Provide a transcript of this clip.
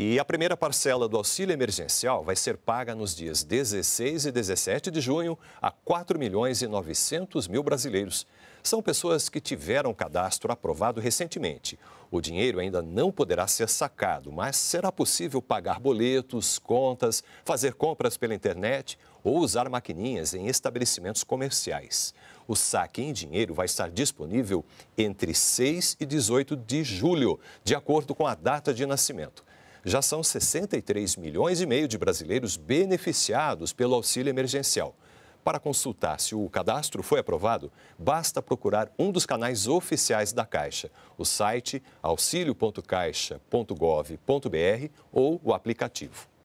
E a primeira parcela do auxílio emergencial vai ser paga nos dias 16 e 17 de junho a 4 milhões e 900 mil brasileiros. São pessoas que tiveram cadastro aprovado recentemente. O dinheiro ainda não poderá ser sacado, mas será possível pagar boletos, contas, fazer compras pela internet ou usar maquininhas em estabelecimentos comerciais. O saque em dinheiro vai estar disponível entre 6 e 18 de julho, de acordo com a data de nascimento já são 63 milhões e meio de brasileiros beneficiados pelo auxílio emergencial. Para consultar se o cadastro foi aprovado, basta procurar um dos canais oficiais da Caixa, o site auxilio.caixa.gov.br ou o aplicativo.